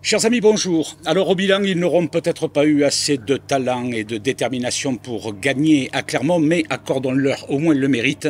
Chers amis, bonjour. Alors au bilan, ils n'auront peut-être pas eu assez de talent et de détermination pour gagner à Clermont, mais accordons-leur au moins le mérite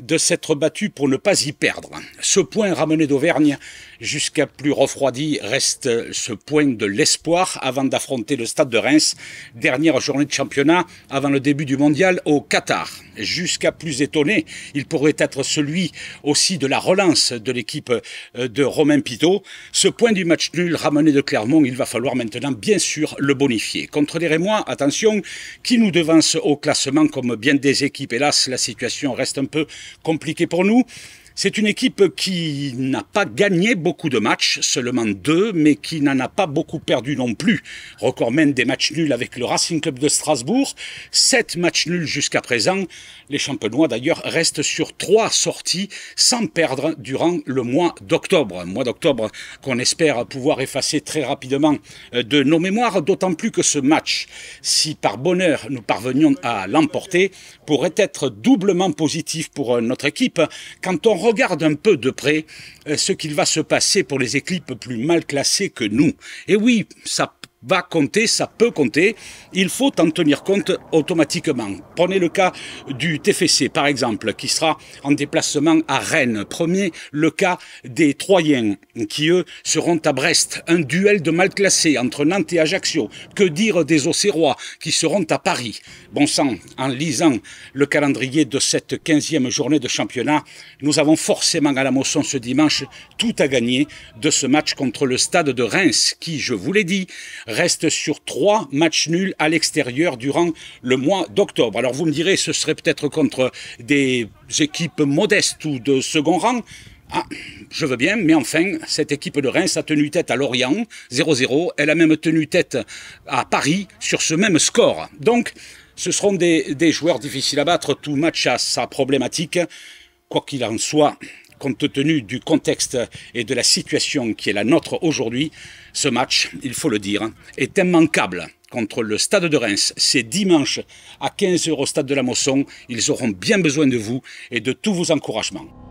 de s'être battus pour ne pas y perdre. Ce point ramené d'Auvergne jusqu'à plus refroidi reste ce point de l'espoir avant d'affronter le stade de Reims, dernière journée de championnat avant le début du mondial au Qatar. Jusqu'à plus étonné, il pourrait être celui aussi de la relance de l'équipe euh, de Romain Pitot. Ce point du match nul ramené de Clermont, il va falloir maintenant bien sûr le bonifier. Contre les Rémois, attention, qui nous devance au classement comme bien des équipes. Hélas, la situation reste un peu compliquée pour nous. C'est une équipe qui n'a pas gagné beaucoup de matchs, seulement deux, mais qui n'en a pas beaucoup perdu non plus. Record même des matchs nuls avec le Racing Club de Strasbourg, sept matchs nuls jusqu'à présent. Les Champenois d'ailleurs restent sur trois sorties sans perdre durant le mois d'octobre. Mois d'octobre qu'on espère pouvoir effacer très rapidement euh, de nos mémoires, d'autant plus que ce match, si par bonheur nous parvenions à l'emporter, pourrait être doublement positif pour euh, notre équipe quand on regarde un peu de près euh, ce qu'il va se passer pour les équipes plus mal classées que nous. Et oui, ça va compter, ça peut compter, il faut en tenir compte automatiquement. Prenez le cas du TFC par exemple, qui sera en déplacement à Rennes. Premier, le cas des Troyens, qui eux seront à Brest. Un duel de mal classé entre Nantes et Ajaccio. Que dire des Auxerrois, qui seront à Paris Bon sang, en lisant le calendrier de cette 15e journée de championnat, nous avons forcément à la Mosson ce dimanche tout à gagner de ce match contre le stade de Reims, qui, je vous l'ai dit, reste sur trois matchs nuls à l'extérieur durant le mois d'octobre. Alors vous me direz, ce serait peut-être contre des équipes modestes ou de second rang. Ah, je veux bien, mais enfin, cette équipe de Reims a tenu tête à Lorient, 0-0. Elle a même tenu tête à Paris sur ce même score. Donc, ce seront des, joueurs difficiles à battre. Tout match à sa problématique. Quoi qu'il en soit, compte tenu du contexte et de la situation qui est la nôtre aujourd'hui, ce match, il faut le dire, est immanquable contre le Stade de Reims. C'est dimanche à 15h au Stade de la Mosson. Ils auront bien besoin de vous et de tous vos encouragements.